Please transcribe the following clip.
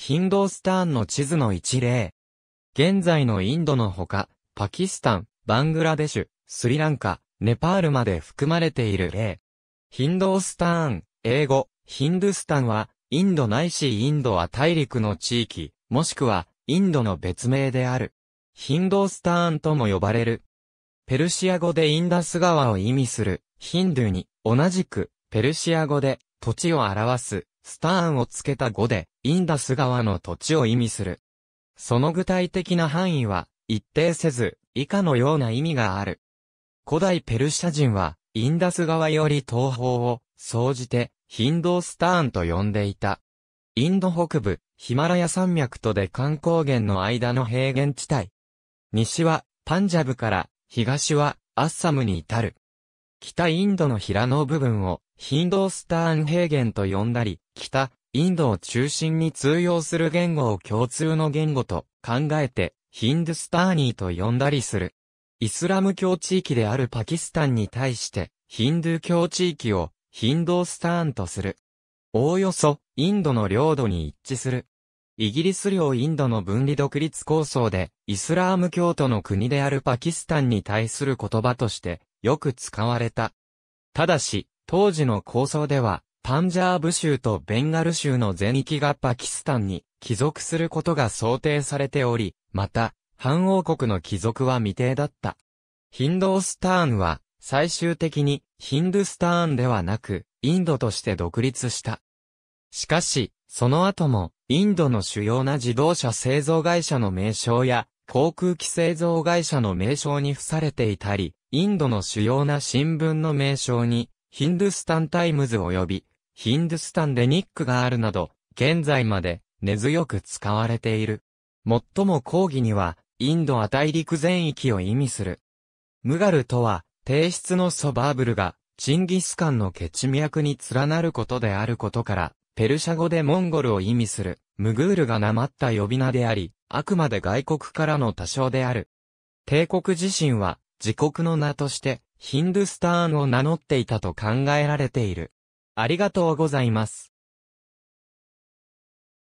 ヒンドースターンの地図の一例。現在のインドのほか、パキスタン、バングラデシュ、スリランカ、ネパールまで含まれている例。ヒンドースターン、英語、ヒンドゥスタンは、インドないしインドは大陸の地域、もしくは、インドの別名である。ヒンドースターンとも呼ばれる。ペルシア語でインダス川を意味する、ヒンドゥーに、同じく、ペルシア語で、土地を表す、スターンをつけた語で、インダス川の土地を意味する。その具体的な範囲は、一定せず、以下のような意味がある。古代ペルシャ人は、インダス川より東方を、総じて、ヒンドースターンと呼んでいた。インド北部、ヒマラヤ山脈とで観光源の間の平原地帯。西は、パンジャブから、東は、アッサムに至る。北インドの平野部分を、ヒンドースターン平原と呼んだり、北、インドを中心に通用する言語を共通の言語と考えて、ヒンドゥスターニーと呼んだりする。イスラム教地域であるパキスタンに対して、ヒンドゥー教地域をヒンドースターンとする。おおよそ、インドの領土に一致する。イギリス領インドの分離独立構想で、イスラーム教徒の国であるパキスタンに対する言葉として、よく使われた。ただし、当時の構想では、パンジャーブ州とベンガル州の全域がパキスタンに帰属することが想定されており、また、反王国の帰属は未定だった。ヒンドースターンは、最終的にヒンドゥスターンではなく、インドとして独立した。しかし、その後も、インドの主要な自動車製造会社の名称や、航空機製造会社の名称に付されていたり、インドの主要な新聞の名称に、ヒンドゥスタンタイムズ及び、ヒンドゥスタンでニックがあるなど、現在まで根強く使われている。最も講義には、インドア大陸全域を意味する。ムガルとは、提出のソバーブルが、チンギスカンのケチ脈に連なることであることから、ペルシャ語でモンゴルを意味する、ムグールがなまった呼び名であり、あくまで外国からの多少である。帝国自身は、自国の名として、ヒンドゥスターンを名乗っていたと考えられている。ありがとうございます。